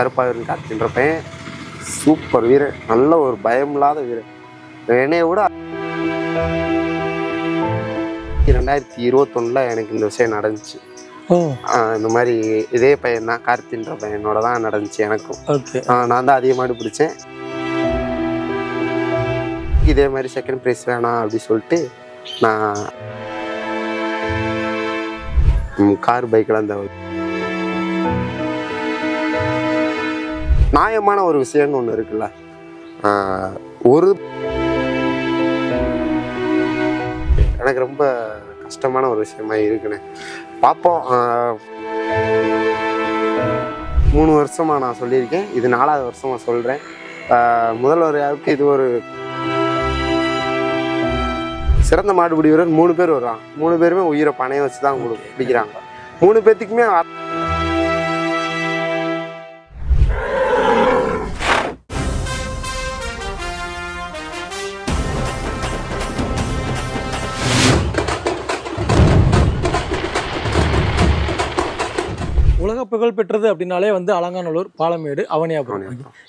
கருப்பாக காத்துன்ற பையன் சூப்பர் வீரன் நல்ல ஒரு பயம் இல்லாத வீரன் என்னைய விட ரெண்டாயிரத்தி இருபத்தொன்னில் எனக்கு இந்த விஷயம் நடந்துச்சு இந்த மாதிரி இதே பையன் தான் கார்த்தின்ற பையனோட தான் நடந்துச்சு எனக்கும் நான் தான் அதிகமாக பிடிச்சேன் இதே மாதிரி செகண்ட் ப்ரைஸ் வேணாம் அப்படின்னு சொல்லிட்டு நான் கார் பைக்கில் அந்த நியாயமான ஒரு விஷயம்னு ஒன்று இருக்குல்ல ஒரு எனக்கு ரொம்ப கஷ்டமான ஒரு விஷயமா இருக்குன்னு பார்ப்போம் மூணு வருஷமாக நான் சொல்லியிருக்கேன் இது நாலாவது வருஷமாக சொல்கிறேன் யாருக்கு இது ஒரு சிறந்த மாடுபிடி வீரர் மூணு பேர் வருவாங்க மூணு பேருமே உயிரை பணையம் வச்சு தான் உங்களுக்கு பிடிக்கிறாங்க மூணு பேர்த்துக்குமே புகழ் பெற்றது அப்படின்னாலே வந்து அலங்காநல்லூர் பாலமேடு அவனியாபுரம்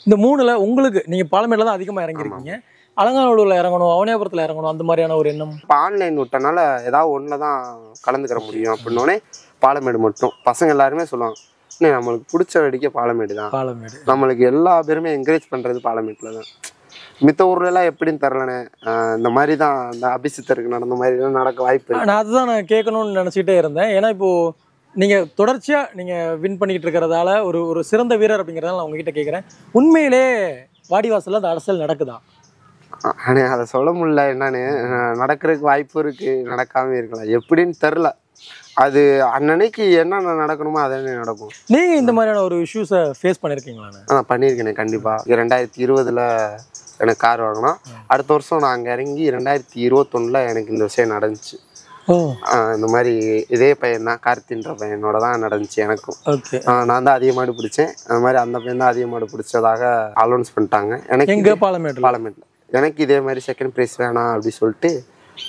இந்த மூணுல உங்களுக்கு நீங்க பாலமேடுல தான் அதிகமா இறங்கிருக்கீங்க அலங்காநல்லூர்ல இறங்கணும் அவனியாபுரத்துல இறங்கணும் அந்த மாதிரியான ஒரு எண்ணம் இப்போ ஆன்லைன் விட்டனால ஏதாவது ஒண்ணுதான் கலந்துக்கிற முடியும் அப்படின்னோடனே பாலமேடு மட்டும் பசங்க எல்லாருமே சொல்லுவாங்க நம்மளுக்கு பிடிச்ச வேடிக்கை பாலமேடு தான் பாலமேடு நம்மளுக்கு எல்லா பேருமே என்கரேஜ் பண்றது பாலமேட்டில் தான் மித்த எல்லாம் எப்படின்னு தரலனே இந்த மாதிரி தான் அந்த அபிசித்தருக்கு நடந்த மாதிரி நடக்க வாய்ப்பு நான் அதுதான் நான் கேட்கணும்னு நினச்சிக்கிட்டே இருந்தேன் ஏன்னா இப்போ நீங்கள் தொடர்ச்சியாக நீங்கள் வின் பண்ணிக்கிட்டு இருக்கிறதால ஒரு ஒரு சிறந்த வீரர் அப்படிங்கிறதால நான் உங்ககிட்ட கேட்குறேன் உண்மையிலே வாடிவாசலில் அந்த அரசியல் நடக்குதா அண்ணே அதை சொல்ல முடியல என்னன்னு நடக்கிறதுக்கு வாய்ப்பு இருக்குது நடக்காமல் இருக்கலாம் எப்படின்னு தெரில அது அன்னன்னைக்கு என்னென்ன நடக்கணுமோ அதே நடக்கும் நீங்கள் இந்த மாதிரியான ஒரு இஷ்யூஸை ஃபேஸ் பண்ணியிருக்கீங்களா ஆ பண்ணியிருக்கேனே கண்டிப்பாக ரெண்டாயிரத்தி இருபதில் எனக்கு கார் வாங்கினோம் அடுத்த வருஷம் நான் அங்கே இறங்கி ரெண்டாயிரத்தி இருபத்தொன்னில் எனக்கு இந்த விஷயம் நடந்துச்சு இந்த மாதிரி இதே பையன் தான் கார்த்தின்ற பையனோட தான் நடந்துச்சு எனக்கும் நான் தான் அதிக மாடு பிடிச்சேன் அந்த மாதிரி அந்த பையன் தான் அதிகமாடு மாடு பிடிச்சதாக அலௌன்ஸ் பண்ணிட்டாங்க எனக்கு எங்கே பாலமேட் பாலமேட்ல எனக்கு இதே மாதிரி செகண்ட் பிரைஸ் வேணாம் அப்படின்னு சொல்லிட்டு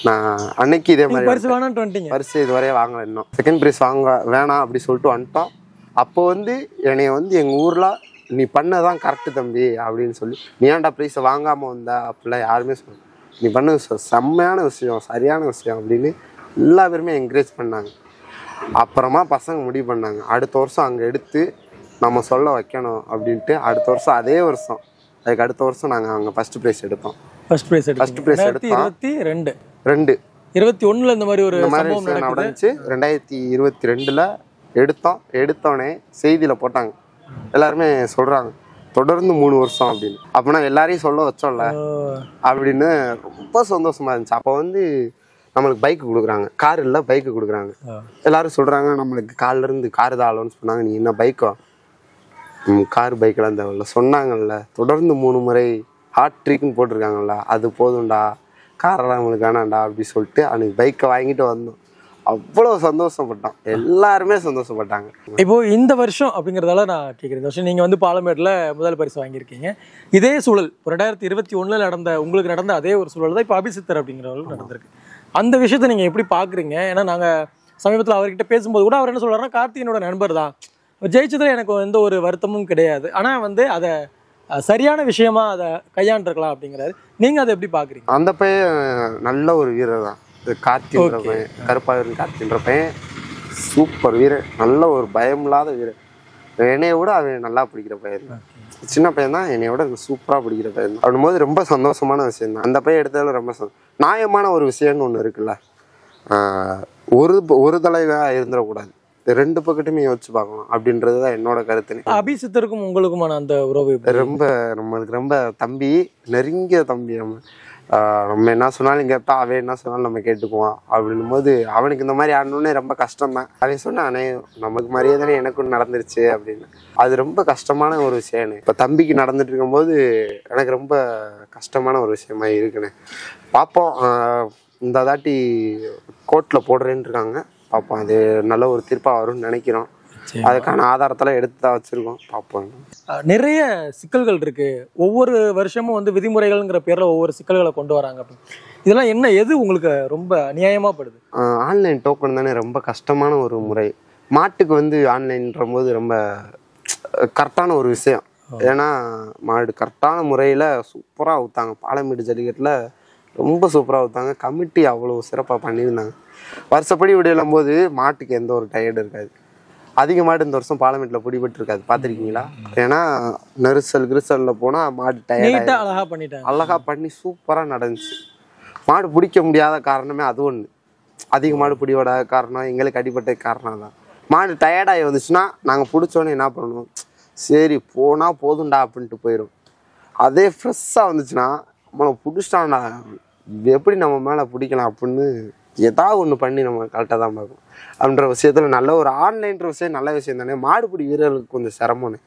நான் அன்னைக்கு இதே மாதிரி பரிசு வேணாம் பரிசு இதுவரையே வாங்கல இன்னும் செகண்ட் ப்ரைஸ் வாங்க வேணாம் அப்படி சொல்லிட்டு வந்துட்டோம் அப்போ வந்து என்னைய வந்து எங்க ஊர்ல நீ பண்ணதான் கரெக்ட் தம்பி அப்படின்னு சொல்லி நீ ஏன்டா பிரைஸ் வாங்காம வந்த அப்படிலாம் யாருமே சொல்ல நீ பண்ண செம்மையான விஷயம் சரியான விஷயம் அப்படின்னு எல்லா பேருமே என்கரேஜ் பண்ணாங்க அப்புறமா பசங்க முடிவு பண்ணாங்க அடுத்த வருஷம் அங்கே எடுத்து நம்ம சொல்ல வைக்கணும் அப்படின்ட்டு அடுத்த வருஷம் அதே வருஷம் அதுக்கு அடுத்த வருஷம் நாங்கள் அங்கே ஃபஸ்ட் ப்ரைஸ் எடுத்தோம் ஃபர்ஸ்ட் ப்ரைஸ் ஃபர்ஸ்ட் ப்ரைஸ் எடுத்தோம் இருபத்தி ரெண்டு ரெண்டு இருபத்தி ஒன்றில் இந்த மாதிரி ஒரு மாதிரி நடந்துச்சு ரெண்டாயிரத்தி இருபத்தி ரெண்டில் எடுத்தோம் எடுத்தோடனே செய்தியில் போட்டாங்க எல்லாருமே சொல்கிறாங்க தொடர்ந்து மூணு வருஷம் அப்படின்னு அப்போனா எல்லாரையும் சொல்ல வச்சோம்ல அப்படின்னு ரொம்ப சந்தோஷமா இருந்துச்சு அப்போ வந்து நம்மளுக்கு பைக் கொடுக்குறாங்க கார் இல்லை பைக்கு கொடுக்குறாங்க எல்லாரும் சொல்கிறாங்க நம்மளுக்கு இருந்து கார் தான் ஆளோன்னு சொன்னாங்க நீ என்ன பைக்கோ கார் பைக்கெல்லாம் தேவையில்ல சொன்னாங்கல்ல தொடர்ந்து மூணு முறை ஹார்ட் ட்ரீக்குன்னு போட்டிருக்காங்கல்ல அது போதும்டா காரெல்லாம் நம்மளுக்கு வேணாண்டா அப்படி சொல்லிட்டு அவனுக்கு பைக்கை வாங்கிட்டு வந்தோம் அவ்வளோ சந்தோஷப்பட்டோம் எல்லாருமே சந்தோஷப்பட்டாங்க இப்போ இந்த வருஷம் அப்படிங்கிறதால நான் கேட்குறேன் இந்த வருஷம் நீங்கள் வந்து பாலமேட்டில் முதல் பரிசு வாங்கியிருக்கீங்க இதே சூழல் ரெண்டாயிரத்தி இருபத்தி ஒன்றில் நடந்த உங்களுக்கு நடந்த அதே ஒரு சூழல் தான் இப்போ அபிசித்தர் அப்படிங்கிறவர்கள் நடந்திருக்கு அந்த விஷயத்தை நீங்கள் எப்படி பார்க்குறீங்க ஏன்னா நாங்கள் சமீபத்தில் அவர்கிட்ட பேசும்போது கூட அவர் என்ன சொல்கிறாருன்னா கார்த்திகனோட நண்பர் தான் ஜெயிச்சதில் எனக்கு எந்த ஒரு வருத்தமும் கிடையாது ஆனால் வந்து அதை சரியான விஷயமா அதை கையாண்டுருக்கலாம் அப்படிங்கிறாரு நீங்கள் அதை எப்படி பார்க்குறீங்க அந்த பையன் நல்ல ஒரு வீரர் தான் கார்த்தி பையன் கருப்பாளர் கார்த்தின்ற பையன் சூப்பர் வீரர் நல்ல ஒரு பயம் இல்லாத வீரர் என்னைய விட அவன் நல்லா பிடிக்கிற பையன் சின்ன பையன் தான் என்னை விட சூப்பராக பிடிக்கிற பையன் தான் போது ரொம்ப சந்தோஷமான விஷயம் தான் அந்த பையன் எடுத்தாலும் ரொம்ப நியாயமான ஒரு விஷயம்னு ஒன்று இருக்குல்ல ஒரு ஒரு தலைவாக இருந்துடக்கூடாது ரெண்டு பக்கத்துமே யோசிச்சு பார்க்கணும் அப்படின்றது தான் என்னோட கருத்து அபிசித்தருக்கும் உங்களுக்குமான அந்த உறவு ரொம்ப நம்மளுக்கு ரொம்ப தம்பி நெருங்கிய தம்பி நம்ம நம்ம என்ன சொன்னாலும் கேட்பா அவன் என்ன சொன்னாலும் நம்ம கேட்டுக்குவான் அப்படின்னும் போது அவனுக்கு இந்த மாதிரி ஆடணும்னே ரொம்ப கஷ்டம் தான் அவன் சொன்னே நமக்கு மரியாதை தானே எனக்கும் நடந்துருச்சு அப்படின்னு அது ரொம்ப கஷ்டமான ஒரு விஷயம்னு இப்போ தம்பிக்கு நடந்துட்டு இருக்கும்போது எனக்கு ரொம்ப கஷ்டமான ஒரு விஷயமா இருக்குன்னு பார்ப்போம் இந்த தாட்டி கோர்ட்டில் போடுறேன்னு இருக்காங்க பார்ப்போம் அது நல்ல ஒரு தீர்ப்பாக வரும்னு நினைக்கிறோம் அதுக்கான ஆதாரத்தில் எடுத்து தான் வச்சுருக்கோம் பார்ப்போம் நிறைய சிக்கல்கள் இருக்குது ஒவ்வொரு வருஷமும் வந்து விதிமுறைகள்ங்கிற பேரில் ஒவ்வொரு சிக்கல்களை கொண்டு வராங்க இதெல்லாம் என்ன எது உங்களுக்கு ரொம்ப அநியாயமாகப்படுது படுது ஆன்லைன் டோக்கன் தானே ரொம்ப கஷ்டமான ஒரு முறை மாட்டுக்கு வந்து ஆன்லைன்ற போது ரொம்ப கரெக்டான ஒரு விஷயம் ஏன்னா மாடு கரெக்டான முறையில் சூப்பராக ஊற்றாங்க பாலமேடு ஜல்லிக்கட்டில் ரொம்ப சூப்பராக ஊற்றாங்க கமிட்டி அவ்வளோ சிறப்பாக பண்ணியிருந்தாங்க வருஷப்படி விடலும் போது மாட்டுக்கு எந்த ஒரு டயர்டும் இருக்காது அதிகமாட்டு இந்த வருஷம் பார்லமெண்ட்ல பிடிபட்டு இருக்காது பார்த்துருக்கீங்களா ஏன்னா நெரிசல் கிரிசலில் போனால் மாடு டயர்டாக அழகாக பண்ணிட்டேன் அழகா பண்ணி சூப்பராக நடந்துச்சு மாடு பிடிக்க முடியாத காரணமே அது ஒன்று அதிக மாடு பிடிவடாத காரணம் எங்களுக்கு அடிப்பட்ட காரணம் தான் மாடு டயர்டாகி வந்துச்சுன்னா நாங்கள் பிடிச்சோன்னே என்ன பண்ணுவோம் சரி போனால் போதும்டா அப்படின்ட்டு போயிடும் அதே ஃப்ரெஷ்ஷாக வந்துச்சுன்னா நம்மளை பிடிச்சிட்டான்டா எப்படி நம்ம மேலே பிடிக்கலாம் அப்படின்னு ஏதாவது ஒன்று பண்ணி நம்ம கரெக்டாக தான் பார்க்கும் அப்படின்ற விஷயத்தில் நல்ல ஒரு ஆன்லைன்ற விஷயம் நல்ல விஷயம் தானே மாடுபிடி வீரர்களுக்கு கொஞ்சம் சிரமம்னு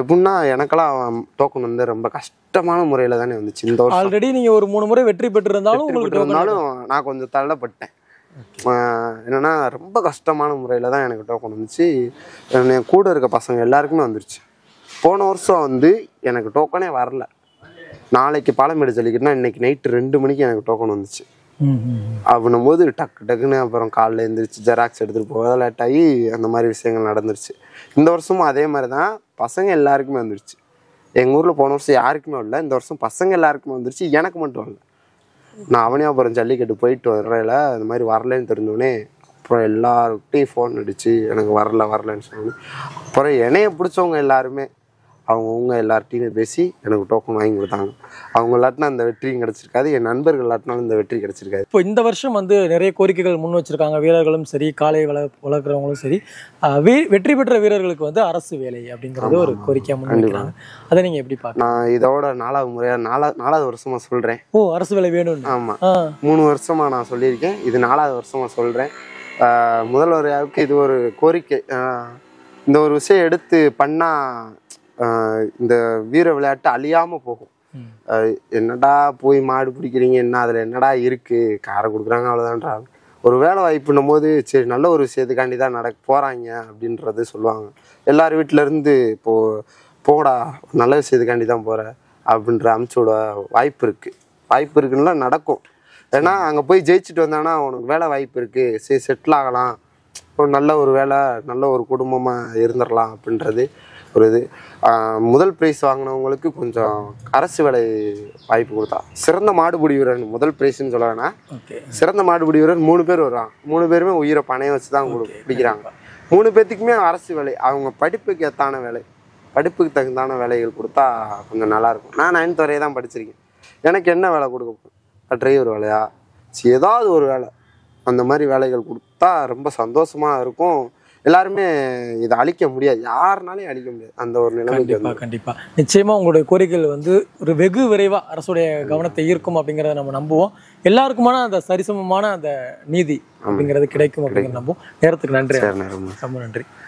எப்படின்னா எனக்கெல்லாம் டோக்கன் வந்து ரொம்ப கஷ்டமான முறையில் தானே வந்துச்சு இந்த ஆல்ரெடி நீங்கள் ஒரு மூணு முறை வெற்றி பெற்றிருந்தாலும் உங்களுக்கு இருந்தாலும் நான் கொஞ்சம் தள்ளப்பட்டேன் என்னன்னா ரொம்ப கஷ்டமான முறையில் தான் எனக்கு டோக்கன் வந்துச்சு என் கூட இருக்க பசங்க எல்லாருக்குமே வந்துருச்சு போன வருஷம் வந்து எனக்கு டோக்கனே வரல நாளைக்கு பாலமேடு ஜல்லிக்கட்டுனா இன்னைக்கு நைட்டு ரெண்டு மணிக்கு எனக்கு டோக்கன் வந்துச்சு அப்படின்னும் போது டக்கு டக்குன்னு அப்புறம் காலில் எழுந்திரிச்சு ஜெராக்ஸ் எடுத்துகிட்டு போக லேட் ஆகி அந்த மாதிரி விஷயங்கள் நடந்துருச்சு இந்த வருஷமும் அதே மாதிரி தான் பசங்க எல்லாருக்குமே வந்துருச்சு எங்கள் ஊரில் போன வருஷம் யாருக்குமே இல்லை இந்த வருஷம் பசங்க எல்லாருக்குமே வந்துருச்சு எனக்கு மட்டும் இல்லை நான் அவனே அப்புறம் ஜல்லிக்கட்டு போயிட்டு வரையில அது மாதிரி வரலன்னு தெரிஞ்சோடனே அப்புறம் எல்லார்கிட்டையும் ஃபோன் அடித்து எனக்கு வரல வரலன்னு சொன்னோன்னே அப்புறம் என்னைய பிடிச்சவங்க எல்லாருமே அவங்கவுங்க எல்லார்ட்டையுமே பேசி எனக்கு டோக்கன் வாங்கி கொடுத்தாங்க அவங்க எல்லாட்டினா அந்த வெற்றியும் கிடச்சிருக்காது என் நண்பர்கள் எல்லாட்டினாலும் இந்த வெற்றி கிடச்சிருக்காது இப்போ இந்த வருஷம் வந்து நிறைய கோரிக்கைகள் முன் வச்சிருக்காங்க வீரர்களும் சரி காலை வள வளர்க்குறவங்களும் சரி வெற்றி பெற்ற வீரர்களுக்கு வந்து அரசு வேலை அப்படிங்கிறது ஒரு கோரிக்கையாக முன்வைக்கிறாங்க அதை நீங்கள் எப்படி பார்க்க நான் இதோட நாலாவது முறையாக நாலா நாலாவது வருஷமாக சொல்கிறேன் ஓ அரசு வேலை வேணும்னு ஆமாம் மூணு வருஷமாக நான் சொல்லியிருக்கேன் இது நாலாவது வருஷமாக சொல்கிறேன் முதல்வர் யாருக்கு இது ஒரு கோரிக்கை இந்த ஒரு விஷயம் எடுத்து பண்ணால் இந்த வீர விளையாட்டு அழியாம போகும் என்னடா போய் மாடு பிடிக்கிறீங்க என்ன அதில் என்னடா இருக்குது காரை கொடுக்குறாங்க அவ்வளோதான்றாங்க ஒரு வேலை வாய்ப்புன்னும் போது சரி நல்ல ஒரு விஷயத்துக்காண்டி தான் நடக்க போகிறாங்க அப்படின்றது சொல்லுவாங்க எல்லார் இருந்து இப்போ போடா நல்ல விஷயத்துக்காண்டி தான் போகிற அப்படின்ற அமிச்சோட வாய்ப்பு இருக்குது வாய்ப்பு இருக்குன்னா நடக்கும் ஏன்னா அங்கே போய் ஜெயிச்சுட்டு வந்தானா உனக்கு வேலை வாய்ப்பு இருக்குது சரி செட்டில் ஆகலாம் நல்ல ஒரு வேலை நல்ல ஒரு குடும்பமாக இருந்துடலாம் அப்படின்றது ஒரு இது முதல் ப்ரைஸ் வாங்கினவங்களுக்கு கொஞ்சம் அரசு வேலை வாய்ப்பு கொடுத்தா சிறந்த மாடுபிடி வீரன் முதல் ப்ரைஸ்ன்னு சொல்ல சிறந்த மாடுபிடி வீரன் மூணு பேர் வருவான் மூணு பேருமே உயிரை பணையம் வச்சு தான் கொடு பிடிக்கிறாங்க மூணு பேர்த்துக்குமே அரசு வேலை அவங்க படிப்புக்கு ஏற்றான வேலை படிப்புக்கு தகுந்தான வேலைகள் கொடுத்தா கொஞ்சம் நல்லாயிருக்கும் நான் நைன்த் வரையே தான் படிச்சிருக்கேன் எனக்கு என்ன வேலை கொடுக்க டிரைவர் வேலையா ஏதாவது ஒரு வேலை அந்த மாதிரி வேலைகள் கொடுத்தா ரொம்ப சந்தோஷமாக இருக்கும் எல்லாருமே இதை அழிக்க முடியாது யாருனாலையும் அழிக்க முடியாது அந்த ஒரு நிலை கண்டிப்பா கண்டிப்பா நிச்சயமா உங்களுடைய கோரிக்கைகள் வந்து ஒரு வெகு விரைவா அரசுடைய கவனத்தை ஈர்க்கும் அப்படிங்கிறத நம்ம நம்புவோம் எல்லாருக்குமான அந்த சரிசமமான அந்த நீதி அப்படிங்கிறது கிடைக்கும் அப்படிங்கிறத நம்புவோம் நேரத்துக்கு நன்றி ரொம்ப நன்றி